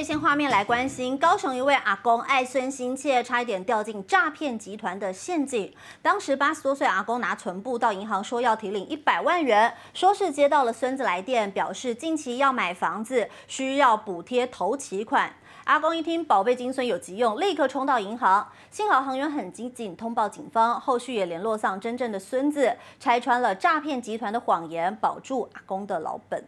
这些画面来关心高雄一位阿公，爱孙心切，差一点掉进诈骗集团的陷阱。当时八十多岁阿公拿存布到银行说要提领一百万元，说是接到了孙子来电，表示近期要买房子需要补贴头期款。阿公一听宝贝金孙有急用，立刻冲到银行。幸好行员很机警，通报警方，后续也联络上真正的孙子，拆穿了诈骗集团的谎言，保住阿公的老本。